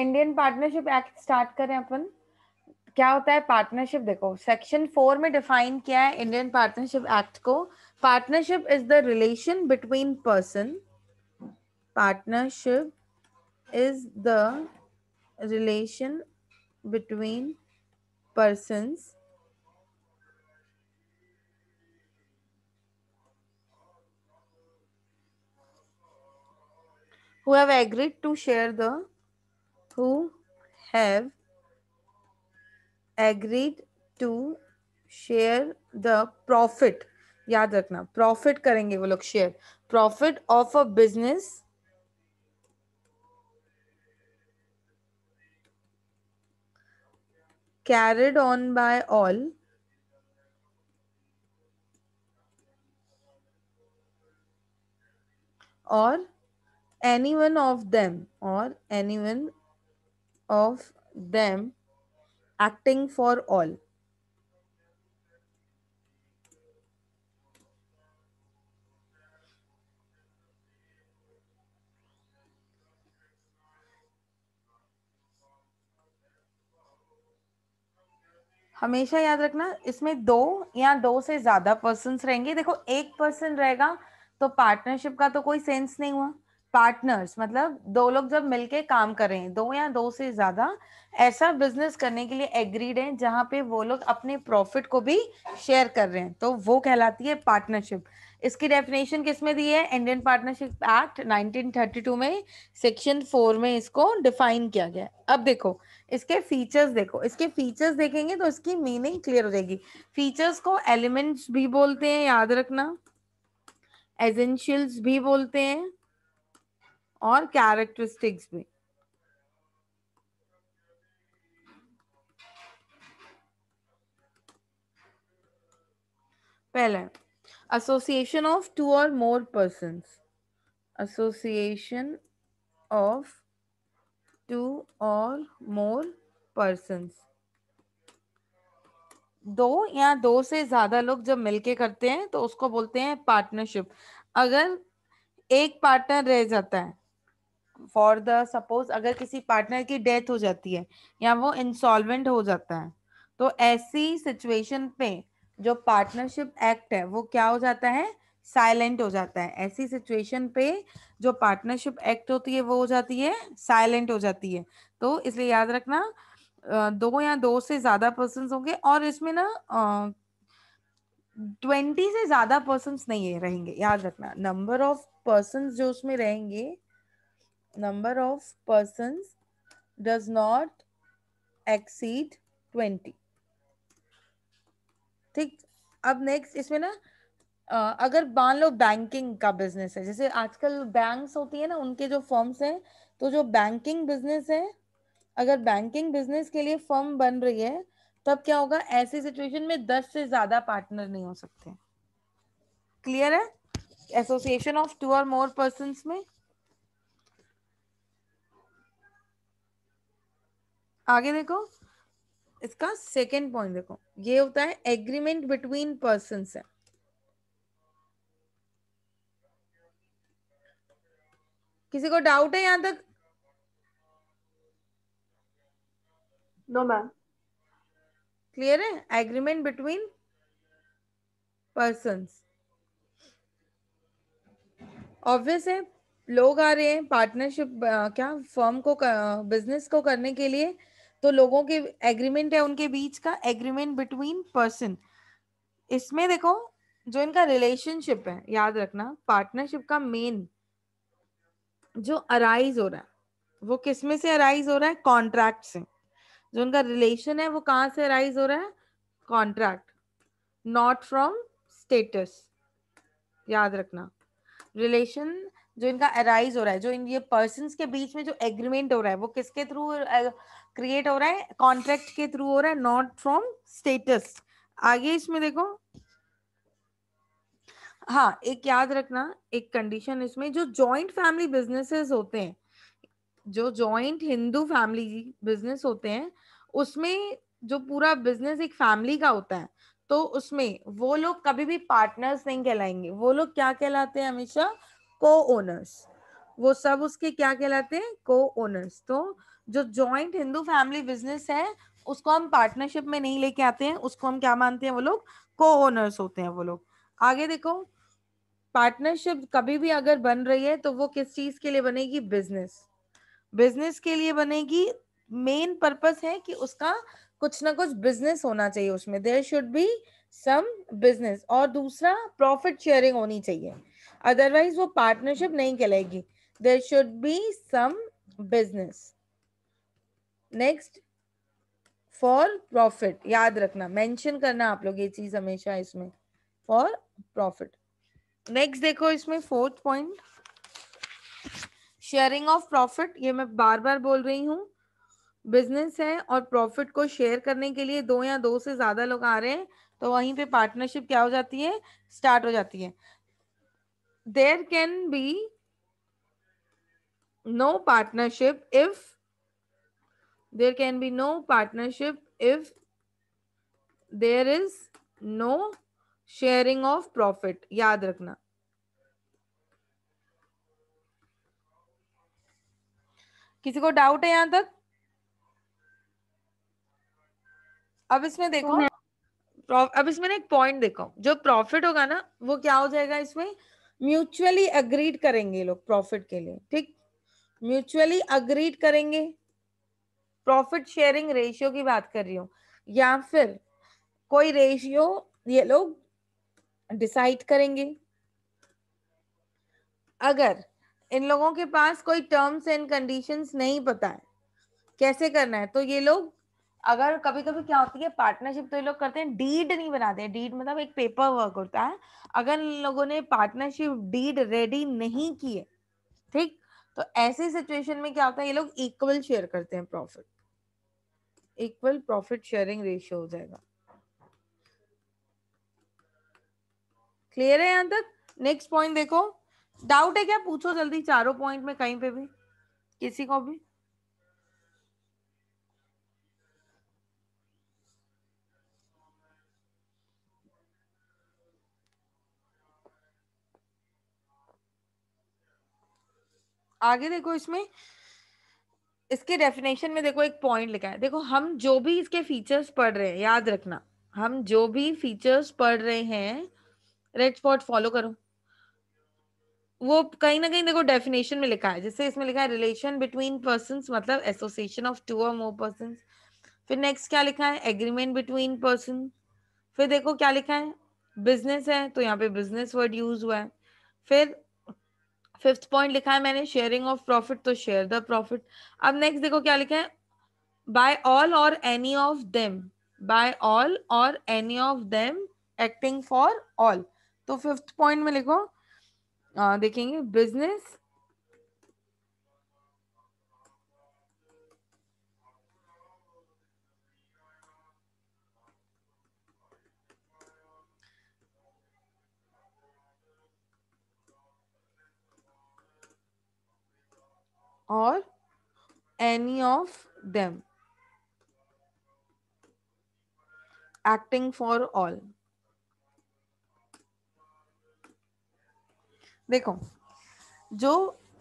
Indian partnership act start करें अपन क्या होता है पार्टनरशिप देखो सेक्शन फोर में डिफाइन किया है इंडियन पार्टनरशिप एक्ट को partnership is the relation between person partnership is the relation between person who have agreed to who have agreed to share the profit याद रखना प्रॉफिट करेंगे वो लोग share profit of a business carried on by all or any one of them or any one of them acting for all. हमेशा याद रखना इसमें दो या दो से ज्यादा पर्सन रहेंगे देखो एक पर्सन रहेगा तो पार्टनरशिप का तो कोई सेंस नहीं हुआ पार्टनर्स मतलब दो लोग जब मिलके काम कर रहे हैं दो या दो से ज्यादा ऐसा बिजनेस करने के लिए एग्रीड है जहां पे वो लोग अपने प्रॉफिट को भी शेयर कर रहे हैं तो वो कहलाती है पार्टनरशिप इसकी डेफिनेशन किसमें दी है इंडियन पार्टनरशिप एक्ट 1932 में सेक्शन फोर में इसको डिफाइन किया गया अब देखो इसके फीचर्स देखो इसके फीचर्स देखेंगे तो इसकी मीनिंग क्लियर हो जाएगी फीचर्स को एलिमेंट्स भी बोलते हैं याद रखना एजेंशियल्स भी बोलते हैं और कैरेक्टरिस्टिक्स भी पहला association of two or more person association of two or more person दो या दो से ज्यादा लोग जब मिलके करते हैं तो उसको बोलते हैं पार्टनरशिप अगर एक पार्टनर रह जाता है फॉर द सपोज अगर किसी पार्टनर की डेथ हो जाती है या वो इंसॉल्वेंट हो जाता है तो ऐसी सिचुएशन पे जो पार्टनरशिप एक्ट है वो क्या हो जाता है साइलेंट हो जाता है ऐसी सिचुएशन पे जो पार्टनरशिप एक्ट होती है वो हो जाती है साइलेंट हो जाती है तो इसलिए याद रखना दो या दो से ज्यादा पर्सन होंगे और इसमें ना ट्वेंटी से ज्यादा पर्सन नहीं रहेंगे याद रखना नंबर ऑफ पर्सन जो उसमें रहेंगे number of persons does not exceed twenty ठीक अब नेक्स्ट इसमें ना अगर मान लो बैंकिंग का बिजनेस है जैसे आजकल बैंक्स होती है ना उनके जो फॉर्म्स हैं तो जो बैंकिंग बिजनेस है अगर बैंकिंग बिजनेस के लिए फॉर्म बन रही है तब क्या होगा ऐसी सिचुएशन में दस से ज्यादा पार्टनर नहीं हो सकते क्लियर है association of two or more person में आगे देखो इसका सेकेंड पॉइंट देखो ये होता है एग्रीमेंट बिटवीन पर्सन है किसी को डाउट है यहां तक नो मैम क्लियर है एग्रीमेंट बिटवीन पर्सन ऑब्वियस है लोग आ रहे हैं पार्टनरशिप क्या फर्म को बिजनेस को करने के लिए तो लोगों के एग्रीमेंट है उनके बीच का एग्रीमेंट बिटवीन पर्सन इसमें देखो जो इनका रिलेशनशिप है याद रखना पार्टनरशिप का मेन जो अराइज हो रहा है वो किस में से अराइज हो रहा है कॉन्ट्रैक्ट से जो उनका रिलेशन है वो कहाँ से अराइज हो रहा है कॉन्ट्रैक्ट नॉट फ्रॉम स्टेटस याद रखना रिलेशन जो इनका अराइज हो रहा है जो इन ये पर्सन के बीच में जो एग्रीमेंट हो रहा है वो किसके थ्रू क्रिएट हो रहा है कॉन्ट्रैक्ट के थ्रू हो रहा है नॉट फ्रॉम स्टेटस आगे इसमें देखो हाँ एक याद रखना एक कंडीशन इसमें जो जॉइंट फैमिली बिजनेसेस होते हैं जो जॉइंट हिंदू फैमिली बिजनेस होते हैं उसमें जो पूरा बिजनेस एक फैमिली का होता है तो उसमें वो लोग कभी भी पार्टनर्स नहीं कहलाएंगे वो लोग क्या कहलाते हैं हमेशा को ओनर्स वो सब उसके क्या कहलाते हैं को ओनर्स तो जो जॉइंट हिंदू फैमिली बिजनेस है उसको हम पार्टनरशिप में नहीं लेके आते हैं उसको हम क्या मानते हैं वो लोग को ओनर्स होते हैं वो लोग आगे देखो पार्टनरशिप कभी भी अगर बन रही है तो वो किस चीज के लिए बनेगी बिजनेस बिजनेस के लिए बनेगी मेन पर्पस है कि उसका कुछ ना कुछ बिजनेस होना चाहिए उसमें there should be some business और दूसरा प्रॉफिट शेयरिंग होनी चाहिए अदरवाइज वो पार्टनरशिप नहीं कहलाएगी there should be some business next for profit याद रखना मेंशन करना आप लोग ये चीज हमेशा इसमें फॉर प्रॉफिट नेक्स्ट देखो इसमें fourth point sharing of profit ये मैं बार बार बोल रही हूँ बिजनेस है और प्रॉफिट को शेयर करने के लिए दो या दो से ज्यादा लोग आ रहे हैं तो वहीं पे पार्टनरशिप क्या हो जाती है स्टार्ट हो जाती है there can be no partnership if there can be no partnership if there is no sharing of profit याद रखना किसी को डाउट है यहां तक अब इसमें देखो अब इसमें एक पॉइंट देखो जो प्रॉफिट होगा ना वो क्या हो जाएगा इसमें म्यूचुअली अग्रीड करेंगे लोग प्रॉफिट के लिए ठीक म्यूचुअली अग्रीड करेंगे प्रॉफिट शेयरिंग रेशियो की बात कर रही हूँ या फिर कोई रेशियो ये लोग डिसाइड करेंगे अगर इन लोगों के पास कोई टर्म्स एंड कंडीशंस नहीं पता है कैसे करना है तो ये लोग अगर कभी कभी क्या होती है पार्टनरशिप तो ये लोग करते हैं डीड नहीं बनाते हैं डीड मतलब एक पेपर वर्क होता है अगर इन लोगों ने पार्टनरशिप डीड रेडी नहीं की है ठीक तो ऐसी सिचुएशन में क्या होता है ये लोग इक्वल शेयर करते हैं profit equal profit sharing ratio हो जाएगा क्लियर है यहां तक नेक्स्ट पॉइंट देखो डाउट है क्या पूछो जल्दी चारों पॉइंट में कहीं पे भी किसी को भी आगे देखो इसमें इसके डेफिनेशन में देखो एक पॉइंट लिखा है देखो हम जो भी इसके फीचर्स पढ़ रहे हैं याद रखना हम जो भी फीचर्स पढ़ रहे हैं रेड स्पॉट फॉलो करो वो कहीं ना कहीं देखो डेफिनेशन में लिखा है जैसे इसमें लिखा है रिलेशन बिटवीन पर्सन मतलब association of two or more person फिर नेक्स्ट क्या लिखा है एग्रीमेंट बिटवीन पर्सन फिर देखो क्या लिखा है बिजनेस है तो यहाँ पे बिजनेस वर्ड यूज हुआ है फिर फिफ्थ पॉइंट लिखा है मैंने शेयरिंग ऑफ प्रॉफिट तो शेयर द प्रॉफिट अब नेक्स्ट देखो क्या लिखा है by all or any of them by all or any of them acting for all तो फिफ्थ पॉइंट में लिखो आ, देखेंगे business or any of them acting for all देखो जो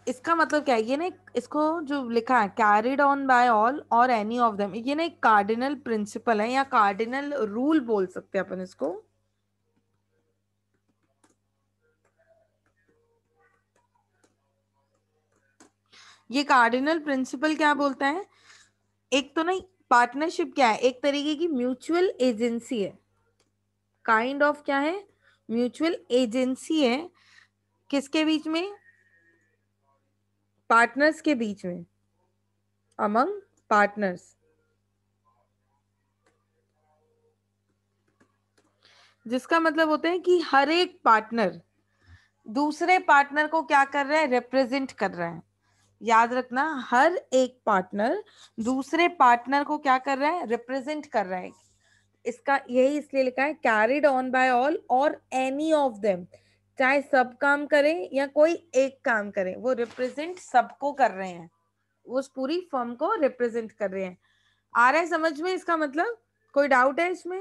इसका मतलब क्या है ये ना इसको जो लिखा है carried on by all or any of them ये ना एक कार्डिनल प्रिंसिपल है या कार्डिनल रूल बोल सकते हैं अपन इसको ये कार्डिनल प्रिंसिपल क्या बोलता है एक तो ना पार्टनरशिप क्या है एक तरीके की म्यूचुअल एजेंसी है काइंड kind ऑफ of क्या है म्यूचुअल एजेंसी है किसके बीच में पार्टनर्स के बीच में अमंग पार्टनर्स जिसका मतलब होता है कि हर एक पार्टनर दूसरे पार्टनर को क्या कर रहा है रिप्रेजेंट कर रहा है याद रखना हर एक पार्टनर दूसरे पार्टनर को क्या कर रहा है रिप्रेजेंट कर रहा है इसका यही इसलिए लिखा है carried on by all or any of them चाहे सब काम करें या कोई एक काम करें वो रिप्रेजेंट सबको कर रहे हैं वो उस पूरी फर्म को रिप्रेजेंट कर रहे हैं आ रहा है समझ में इसका मतलब कोई डाउट है इसमें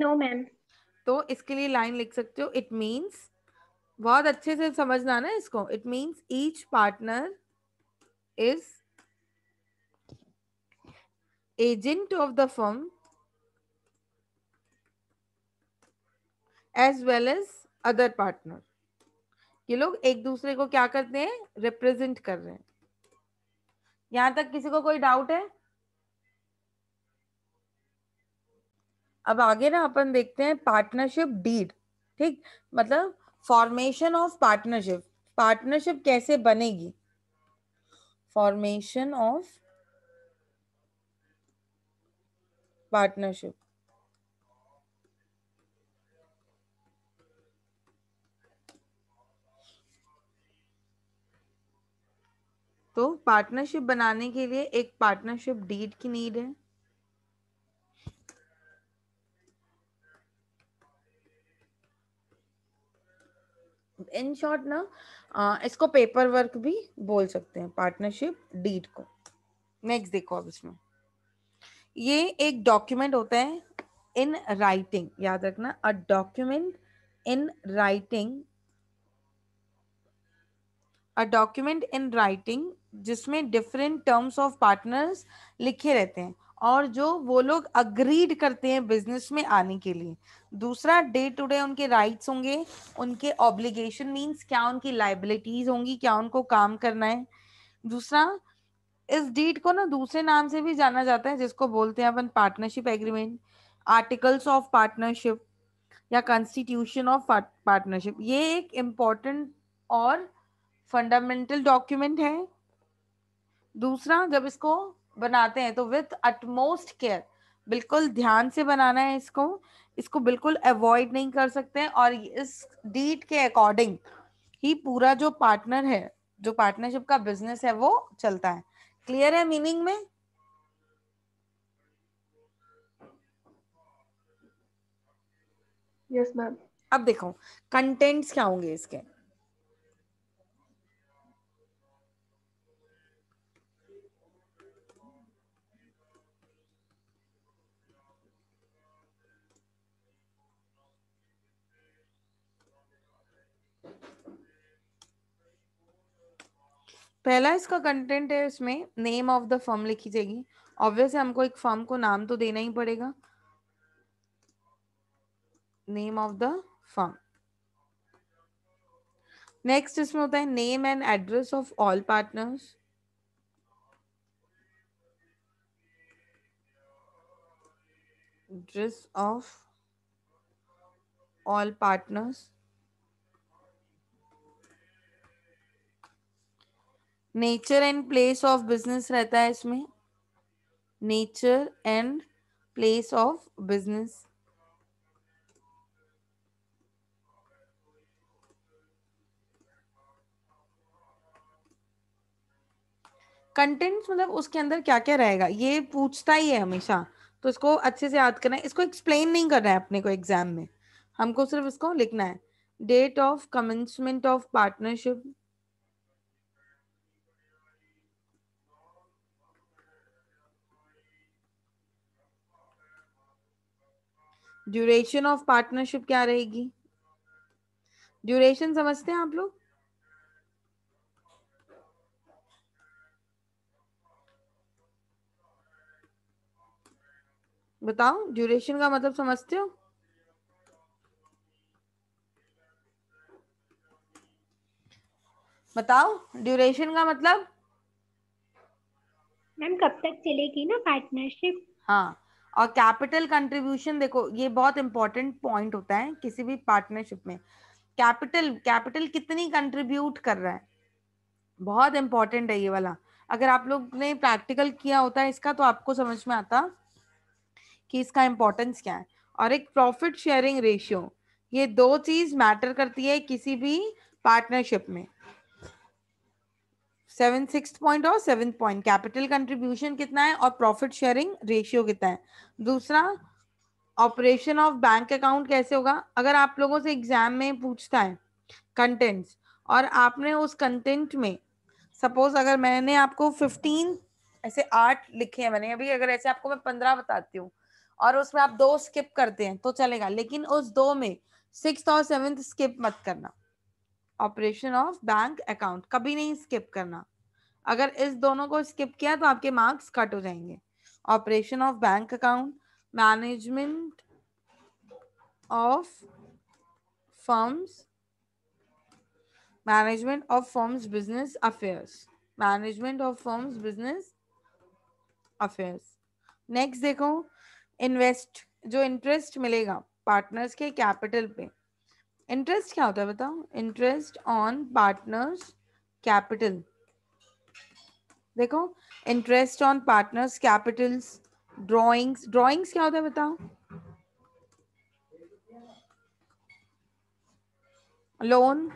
नो no, मैम तो इसके लिए लाइन लिख सकते हो इट मीन्स बहुत अच्छे से समझना ना इसको it means each partner is agent of the firm as well as other partner ये लोग एक दूसरे को क्या करते हैं रिप्रेजेंट कर रहे हैं यहां तक किसी को कोई डाउट है अब आगे ना अपन देखते हैं पार्टनरशिप डीड ठीक मतलब फॉर्मेशन ऑफ पार्टनरशिप पार्टनरशिप कैसे बनेगी फॉर्मेशन ऑफ पार्टनरशिप तो पार्टनरशिप बनाने के लिए एक पार्टनरशिप डीड की नीड है इन शॉर्ट ना आ, इसको पेपर वर्क भी बोल सकते हैं पार्टनरशिप डीड को नेक्स्ट देखो अब इसमें ये एक डॉक्यूमेंट होता है इन राइटिंग याद रखना a document in writing a document in writing जिसमें डिफरेंट टर्म्स ऑफ पार्टनर्स लिखे रहते हैं और जो वो लोग अग्रीड करते हैं बिजनेस में आने के लिए दूसरा डे टू डे उनके राइट्स होंगे उनके ऑब्लिगेशन मींस क्या उनकी लाइबिलिटीज होंगी क्या उनको काम करना है दूसरा इस डीड को ना दूसरे नाम से भी जाना जाता है जिसको बोलते हैं अपन partnership agreement articles of partnership या कॉन्स्टिट्यूशन ऑफ पार्टनरशिप ये एक इम्पॉर्टेंट और फंडामेंटल डॉक्यूमेंट है दूसरा जब इसको बनाते हैं तो विथ अटमोस्ट केयर बिल्कुल ध्यान से बनाना है इसको इसको बिल्कुल अवॉइड नहीं कर सकते हैं और इस डीट के अकॉर्डिंग ही पूरा जो पार्टनर है जो पार्टनरशिप का बिजनेस है वो चलता है क्लियर है मीनिंग में यस yes, मैम अब देखो कंटेंट्स क्या होंगे इसके पहला इसका कंटेंट है इसमें नेम ऑफ द फर्म लिखी जाएगी ऑब्वियसली हमको एक फर्म को नाम तो देना ही पड़ेगा name of the firm next इसमें होता है name and address of all partners address of all partners nature and place of business रहता है इसमें nature and place of business contents मतलब उसके अंदर क्या क्या रहेगा ये पूछता ही है हमेशा तो इसको अच्छे से याद करना है इसको एक्सप्लेन नहीं करना है अपने को एग्जाम में हमको सिर्फ इसको लिखना है date of commencement of partnership duration of partnership क्या रहेगी ड्यूरेशन समझते हैं आप लोग बताओ ड्यूरेशन का मतलब समझते हो बताओ ड्यूरेशन का मतलब मैम कब तक चलेगी ना पार्टनरशिप हाँ और कैपिटल कंट्रीब्यूशन देखो ये बहुत इंपॉर्टेंट पॉइंट होता है किसी भी पार्टनरशिप में कैपिटल कैपिटल कितनी कंट्रीब्यूट कर रहा है बहुत इंपॉर्टेंट है ये वाला अगर आप लोग ने प्रैक्टिकल किया होता है इसका तो आपको समझ में आता कि इसका इम्पोर्टेंस क्या है और एक प्रॉफिट शेयरिंग रेशियो ये दो चीज मैटर करती है किसी भी पार्टनरशिप में सेवन सिक्स पॉइंट और सेवन पॉइंट कैपिटल कंट्रीब्यूशन कितना है और प्रॉफिट शेयरिंग रेशियो कितना है दूसरा ऑपरेशन ऑफ बैंक अकाउंट कैसे होगा अगर आप लोगों से एग्जाम में पूछता है कंटेंट्स और आपने उस कंटेंट में सपोज अगर मैंने आपको फिफ्टीन ऐसे आठ लिखे हैं मैंने अभी अगर ऐसे आपको मैं पंद्रह बताती हूँ और उसमें आप दो स्किप करते हैं तो चलेगा लेकिन उस दो में सिक्स और सेवेंथ स्किप मत करना ऑपरेशन ऑफ बैंक अकाउंट कभी नहीं स्किप करना अगर इस दोनों को स्किप किया तो आपके मार्क्स कट हो जाएंगे operation of bank account management of firms management of firms business affairs management of firms business affairs next देखो इन्वेस्ट जो इंटरेस्ट मिलेगा पार्टनर्स के कैपिटल पे इंटरेस्ट क्या होता है बताओ इंटरेस्ट ऑन पार्टनर्स कैपिटल देखो interest on partners capitals drawings drawings क्या होता है बताओ loan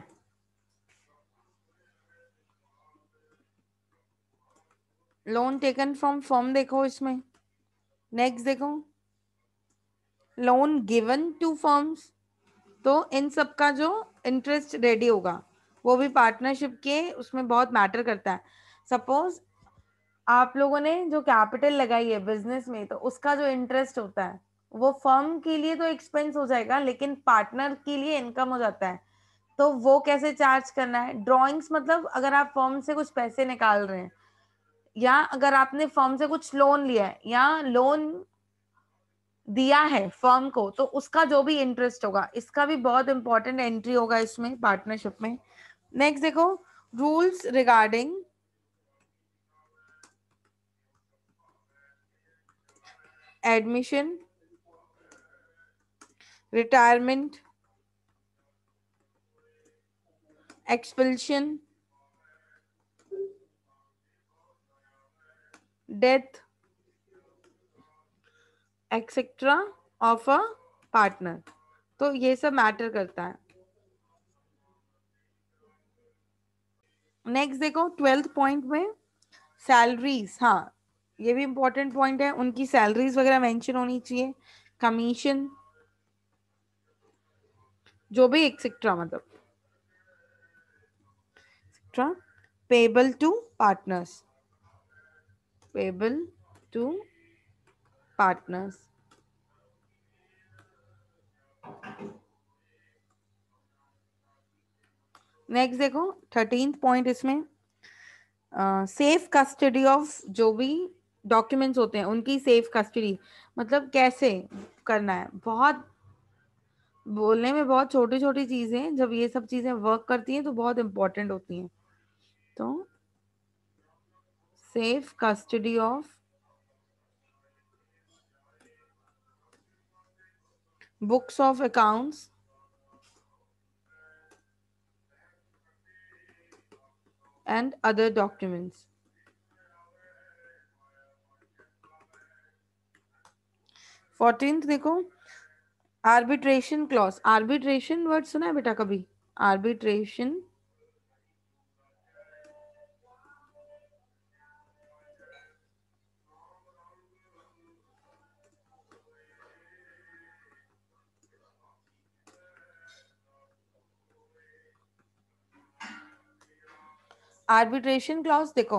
loan taken from firm देखो इसमें नेक्स्ट देखो लोन गिवन टू फॉर्म्स तो इन सब का जो इंटरेस्ट रेडी होगा वो भी पार्टनरशिप के उसमें बहुत मैटर करता है सपोज आप लोगों ने जो कैपिटल लगाई है बिजनेस में तो उसका जो इंटरेस्ट होता है वो फर्म के लिए तो एक्सपेंस हो जाएगा लेकिन पार्टनर के लिए इनकम हो जाता है तो वो कैसे चार्ज करना है ड्रॉइंग्स मतलब अगर आप फर्म से कुछ पैसे निकाल रहे हैं या अगर आपने फर्म से कुछ लोन लिया है या लोन दिया है फर्म को तो उसका जो भी इंटरेस्ट होगा इसका भी बहुत इंपॉर्टेंट एंट्री होगा इसमें पार्टनरशिप में नेक्स्ट देखो rules regarding admission retirement expulsion death etcetera of a partner तो ये सब मैटर करता है नेक्स्ट देखो ट्वेल्थ पॉइंट में सैलरीज हाँ ये भी इम्पोर्टेंट पॉइंट है उनकी सैलरीज वगैरह मेंशन होनी चाहिए कमीशन जो भी एक्सेट्रा मतलब etcetera payable to partners payable to partners. Next देखो थर्टींथ पॉइंट इसमें सेफ कस्टडी ऑफ जो भी डॉक्यूमेंट्स होते हैं उनकी सेफ कस्टडी मतलब कैसे करना है बहुत बोलने में बहुत छोटी छोटी चीज़ें जब ये सब चीज़ें वर्क करती हैं तो बहुत इंपॉर्टेंट होती हैं तो safe custody of books of accounts and other documents. Fourteenth देखो आर्बिट्रेशन क्लॉज आर्बिट्रेशन वर्ड सुना है बेटा कभी आर्बिट्रेशन आर्बिट्रेशन क्लॉज देखो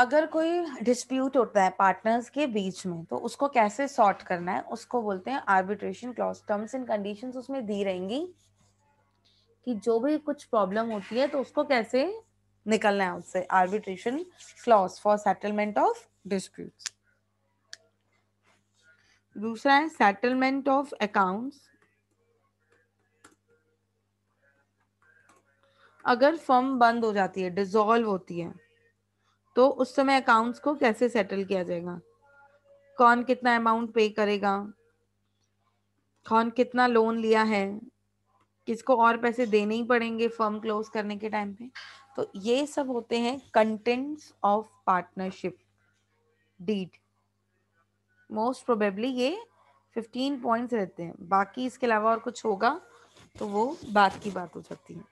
अगर कोई डिस्प्यूट होता है पार्टनर्स के बीच में तो उसको कैसे सॉर्ट करना है उसको बोलते हैं arbitration clause terms and conditions उसमें दी रहेंगी कि जो भी कुछ प्रॉब्लम होती है तो उसको कैसे निकलना है उससे arbitration clause for settlement of disputes दूसरा है सेटलमेंट ऑफ अकाउंट्स अगर फर्म बंद हो जाती है डिजोल्व होती है तो उस समय अकाउंट्स को कैसे सेटल किया जाएगा कौन कितना अमाउंट पे करेगा कौन कितना लोन लिया है किसको और पैसे देने ही पड़ेंगे फर्म क्लोज करने के टाइम पे तो ये सब होते हैं contents of partnership deed most probably ये फिफ्टीन पॉइंट्स रहते हैं बाकी इसके अलावा और कुछ होगा तो वो बात की बात हो सकती है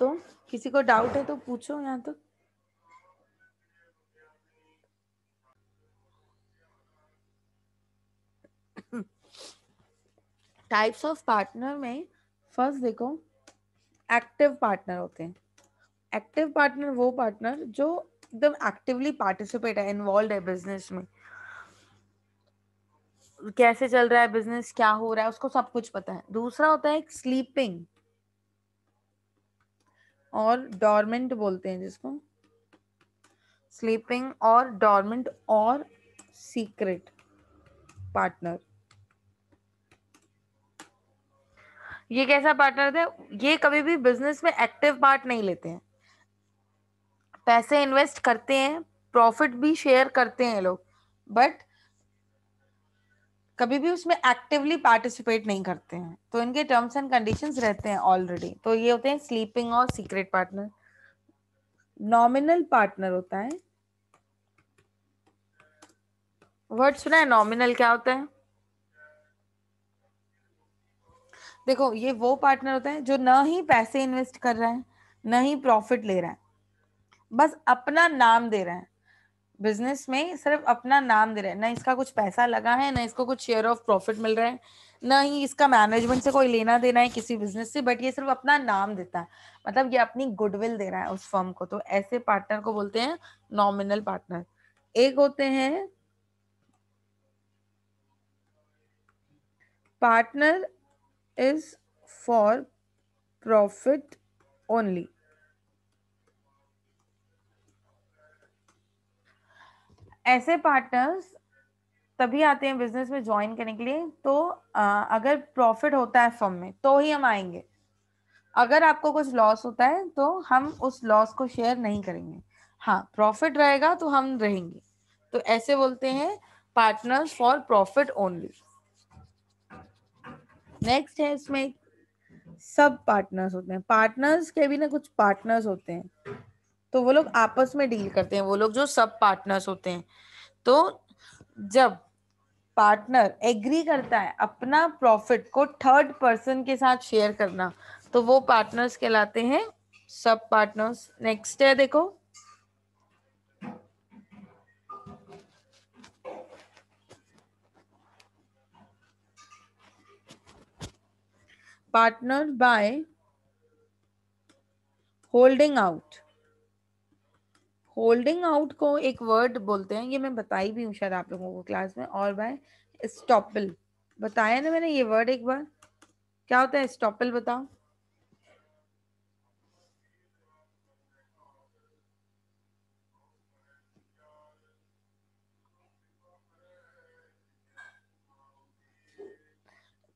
दोस्तों किसी को डाउट है तो पूछो यहाँ तक तो। टाइप्स ऑफ पार्टनर में फर्स्ट देखो एक्टिव पार्टनर होते हैं एक्टिव पार्टनर वो पार्टनर जो एकदम एक्टिवली पार्टिसिपेट है इन्वॉल्व है बिजनेस में कैसे चल रहा है बिजनेस क्या हो रहा है उसको सब कुछ पता है दूसरा होता है स्लीपिंग और डॉर्मेंट बोलते हैं जिसको स्लीपिंग और डॉर्मेंट और सीक्रेट पार्टनर ये कैसा पार्टनर थे ये कभी भी बिजनेस में एक्टिव पार्ट नहीं लेते हैं पैसे इन्वेस्ट करते हैं प्रॉफिट भी शेयर करते हैं लोग बट कभी भी उसमें एक्टिवली पार्टिसिपेट नहीं करते हैं तो इनके टर्म्स एंड कंडीशंस रहते हैं ऑलरेडी तो ये होते हैं स्लीपिंग और सीक्रेट पार्टनर नॉमिनल पार्टनर होता है वर्ड सुना है नॉमिनल क्या होता है देखो ये वो पार्टनर होता है जो ना ही पैसे इन्वेस्ट कर रहा है ना ही प्रॉफिट ले रहा है बस अपना नाम दे रहा है बिजनेस में सिर्फ अपना नाम दे रहे हैं ना इसका कुछ पैसा लगा है ना इसको कुछ शेयर ऑफ प्रॉफिट मिल रहा है ना ही इसका मैनेजमेंट से कोई लेना देना है किसी बिजनेस से बट ये सिर्फ अपना नाम देता है मतलब ये अपनी गुडविल दे रहा है उस फर्म को तो ऐसे पार्टनर को बोलते हैं नॉमिनल पार्टनर एक होते हैं partner is for profit only ऐसे पार्टनर्स तभी आते हैं बिजनेस में ज्वाइन करने के लिए तो आ, अगर प्रॉफिट होता है फर्म में तो ही हम आएंगे अगर आपको कुछ लॉस होता है तो हम उस लॉस को शेयर नहीं करेंगे हाँ प्रॉफिट रहेगा तो हम रहेंगे तो ऐसे बोलते हैं partners for profit only next है इसमें सब पार्टनर्स होते हैं पार्टनर्स के भी ना कुछ पार्टनर्स होते हैं तो वो लोग आपस में डील करते हैं वो लोग जो सब पार्टनर्स होते हैं तो जब पार्टनर एग्री करता है अपना प्रॉफिट को थर्ड पर्सन के साथ शेयर करना तो वो पार्टनर्स कहलाते हैं सब पार्टनर्स नेक्स्ट है देखो partner by holding out holding out को एक वर्ड बोलते हैं ये मैं बताई भी हूँ शायद आप लोगों को क्लास में और बाय स्टॉपल बताया ना मैंने ये वर्ड एक बार क्या होता है स्टॉपल बताओ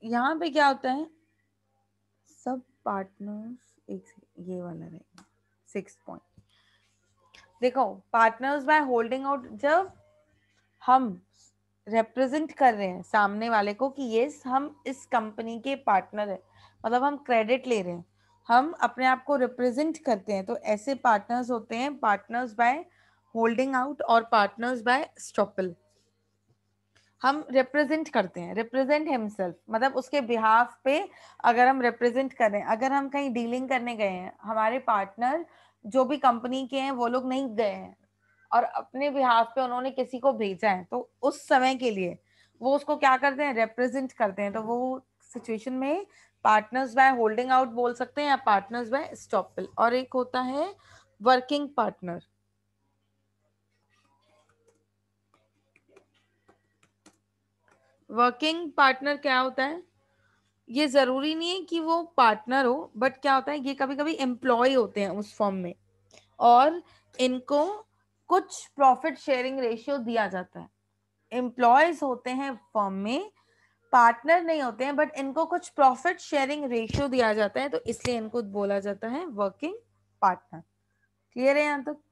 यहाँ पे क्या होता है सब पार्टनर्स एक ये वाला रहेगा सिक्स पॉइंट देखो पार्टनर्स बाय होल्डिंग आउट जब हम रिप्रेजेंट कर रहे हैं सामने वाले को कि यस हम इस कंपनी के पार्टनर है मतलब हम क्रेडिट ले रहे हैं हम अपने आप को रिप्रेजेंट करते हैं तो ऐसे पार्टनर्स होते हैं पार्टनर्स बाय होल्डिंग आउट और पार्टनर्स बाय स्टॉपल हम रिप्रेजेंट करते हैं रिप्रेजेंट हिमसेल्फ मतलब उसके बिहाफ पे अगर हम रिप्रेजेंट करें अगर हम कहीं डीलिंग करने गए हैं हमारे पार्टनर जो भी कंपनी के हैं वो लोग नहीं गए हैं और अपने बिहाफ पे उन्होंने किसी को भेजा है तो उस समय के लिए वो उसको क्या करते हैं रिप्रेजेंट करते हैं तो वो सिचुएशन में पार्टनर्स बाय होल्डिंग आउट बोल सकते हैं या पार्टनर्स बाय स्टॉपल और एक होता है वर्किंग पार्टनर वर्किंग पार्टनर क्या होता है ये जरूरी नहीं है कि वो पार्टनर हो बट क्या होता है ये कभी कभी एम्प्लॉय होते हैं उस फॉर्म में और इनको कुछ प्रॉफिट शेयरिंग रेशियो दिया जाता है एम्प्लॉयज होते हैं फॉर्म में पार्टनर नहीं होते हैं बट इनको कुछ प्रॉफिट शेयरिंग रेशियो दिया जाता है तो इसलिए इनको बोला जाता है वर्किंग पार्टनर क्लियर है यहाँ तक तो?